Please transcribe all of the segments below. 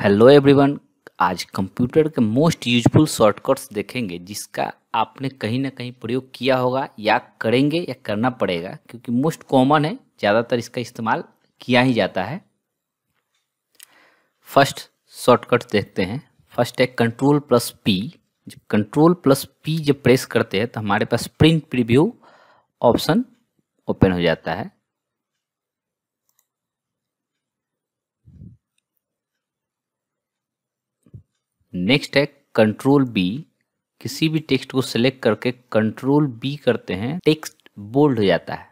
hello everyone आज computer के most useful shortcuts देखेंगे जिसका आपने कहीं ना कहीं प्रयोग किया होगा या करेंगे या करना पड़ेगा क्योंकि मोस्ट कॉमन है ज़्यादातर इसका इस्तेमाल किया ही जाता है फर्स्ट शॉर्टकट देखते हैं फर्स्ट है कंट्रोल प्लस पी जब कंट्रोल प्लस पी जब प्रेस करते हैं तो हमारे पास प्रिंट प्रिव्यू ऑप्शन ओपन हो जाता है नेक्स्ट है कंट्रोल बी किसी भी टेक्स्ट को सिलेक्ट करके कंट्रोल बी करते हैं टेक्स्ट बोल्ड हो जाता है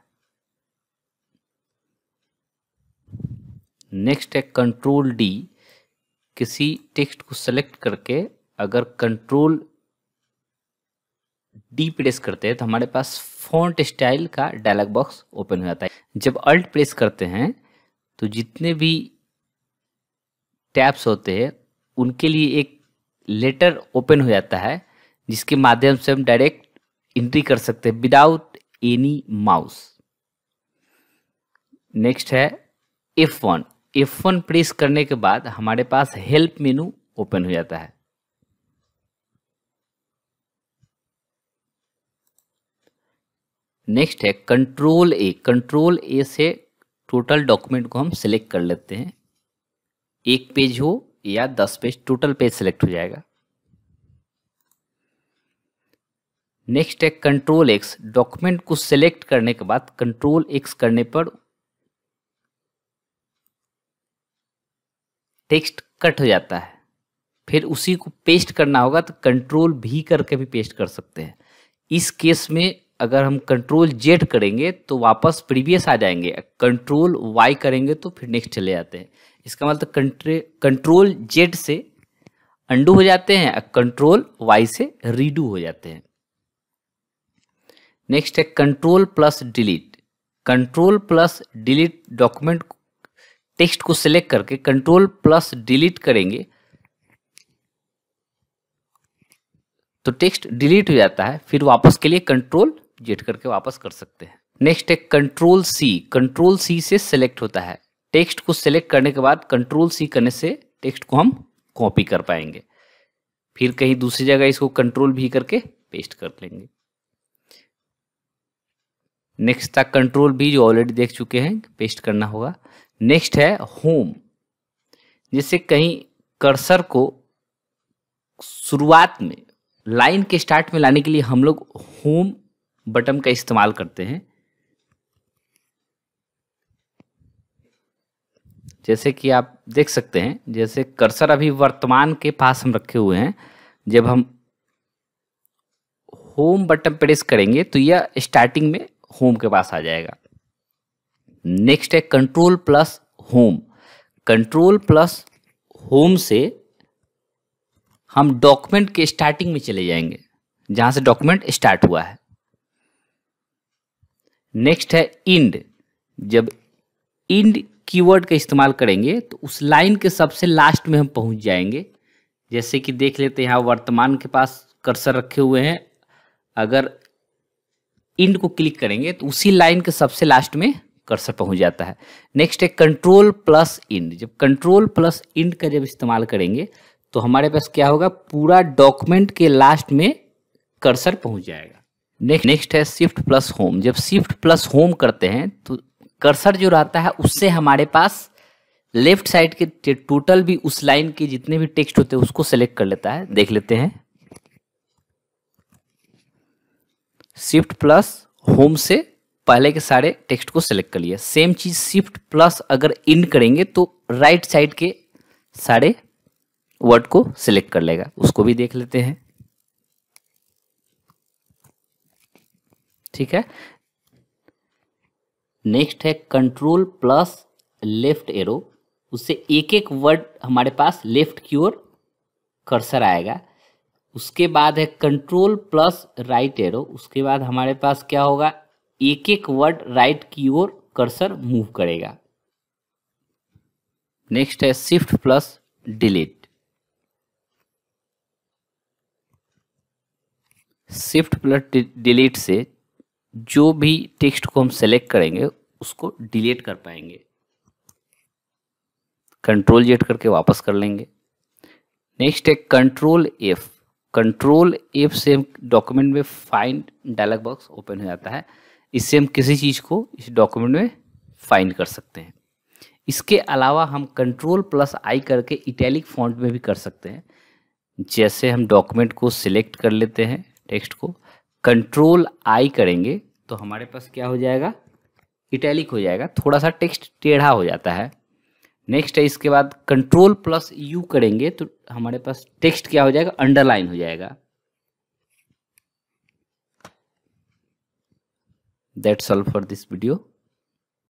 नेक्स्ट है कंट्रोल डी किसी टेक्स्ट को सिलेक्ट करके अगर कंट्रोल डी प्रेस करते हैं तो हमारे पास फॉन्ट स्टाइल का डायलॉग बॉक्स ओपन हो जाता है जब अल्ट प्रेस करते हैं तो जितने भी टैब्स होते हैं उनके लिए एक लेटर ओपन हो जाता है जिसके माध्यम से हम डायरेक्ट एंट्री कर सकते हैं विदाउट एनी माउस नेक्स्ट है F one F one press करने के बाद हमारे पास हेल्प मेनू ओपन हो जाता है नेक्स्ट है कंट्रोल ए कंट्रोल ए से टोटल डॉक्यूमेंट को हम सिलेक्ट कर लेते हैं एक पेज हो या दस पेज टोटल पेज सिलेक्ट हो जाएगा नेक्स्ट है कंट्रोल एक्स डॉक्यूमेंट को सिलेक्ट करने के बाद कंट्रोल एक्स करने पर टेक्स्ट कट हो जाता है फिर उसी को पेस्ट करना होगा तो कंट्रोल भी करके भी पेस्ट कर सकते हैं इस केस में अगर हम कंट्रोल जेड करेंगे तो वापस प्रीवियस आ जाएंगे कंट्रोल वाई करेंगे तो फिर नेक्स्ट चले जाते हैं इसका मतलब कंट्रे कंट्रोल जेड से अंडू हो जाते हैं कंट्रोल वाई से रीडू हो जाते हैं नेक्स्ट है control plus delete control plus delete document text को सिलेक्ट करके कंट्रोल प्लस डिलीट करेंगे तो टेक्स्ट डिलीट हो जाता है फिर वापस के लिए कंट्रोल जेट करके वापस कर सकते हैं नेक्स्ट है कंट्रोल सी कंट्रोल सी से सिलेक्ट होता है टेक्स्ट को सिलेक्ट करने के बाद कंट्रोल सी करने से टेक्स्ट को हम कॉपी कर पाएंगे फिर कहीं दूसरी जगह इसको कंट्रोल भी करके पेस्ट कर लेंगे नेक्स्ट था कंट्रोल भी जो ऑलरेडी देख चुके हैं पेस्ट करना होगा नेक्स्ट है होम जैसे कहीं कर्सर को शुरुआत में लाइन के स्टार्ट में लाने के लिए हम लोग होम बटन का इस्तेमाल करते हैं जैसे कि आप देख सकते हैं जैसे कर्सर अभी वर्तमान के पास हम रखे हुए हैं जब हम होम बटन प्रेस करेंगे तो यह स्टार्टिंग में होम के पास आ जाएगा नेक्स्ट है control plus home control plus home से हम डॉक्यूमेंट के स्टार्टिंग में चले जाएंगे जहां से डॉक्यूमेंट स्टार्ट हुआ है नेक्स्ट है इंड जब इंड कीवर्ड का इस्तेमाल करेंगे तो उस लाइन के सबसे लास्ट में हम पहुंच जाएंगे जैसे कि देख लेते हैं यहाँ वर्तमान के पास कर्सर रखे हुए हैं अगर इंड को क्लिक करेंगे तो उसी लाइन के सबसे लास्ट में कर्सर पहुंच जाता है नेक्स्ट है कंट्रोल प्लस इंड जब कंट्रोल प्लस इंड का जब इस्तेमाल करेंगे तो हमारे पास क्या होगा पूरा डॉक्यूमेंट के लास्ट में कर्सर पहुंच जाएगा नेक्स्ट नेक्स्ट है शिफ्ट प्लस होम जब शिफ्ट प्लस होम करते हैं तो कर्सर जो रहता है उससे हमारे पास लेफ्ट साइड के टोटल भी उस लाइन के जितने भी टेक्स्ट होते हैं उसको सेलेक्ट कर लेता है देख लेते हैं शिफ्ट प्लस होम से पहले के सारे टेक्स्ट को सेलेक्ट कर लिया सेम चीज शिफ्ट प्लस अगर इन करेंगे तो राइट साइड के सारे वर्ड को सिलेक्ट कर लेगा उसको भी देख लेते हैं ठीक है नेक्स्ट है कंट्रोल प्लस लेफ्ट एरो उससे एक एक वर्ड हमारे पास लेफ्ट की ओर कर्सर आएगा उसके बाद है कंट्रोल प्लस राइट एरो उसके बाद हमारे पास क्या होगा एक एक वर्ड राइट की ओर कर्सर मूव करेगा नेक्स्ट है shift plus delete shift plus delete से जो भी टेक्स्ट को हम सेलेक्ट करेंगे उसको डिलीट कर पाएंगे कंट्रोल जेट करके वापस कर लेंगे नेक्स्ट है कंट्रोल एफ कंट्रोल एफ से हम डॉक्यूमेंट में फाइंड डायलॉग बॉक्स ओपन हो जाता है इससे हम किसी चीज़ को इस डॉक्यूमेंट में फाइंड कर सकते हैं इसके अलावा हम कंट्रोल प्लस आई करके इटैलिक फॉन्ट में भी कर सकते हैं जैसे हम डॉक्यूमेंट को सिलेक्ट कर लेते हैं टेक्स्ट को कंट्रोल आई करेंगे तो हमारे पास क्या हो जाएगा इटैलिक हो जाएगा थोड़ा सा टेक्स्ट टेढ़ा हो जाता है नेक्स्ट है इसके बाद कंट्रोल प्लस यू करेंगे तो हमारे पास टेक्स्ट क्या हो जाएगा अंडरलाइन हो जाएगा that's all for this video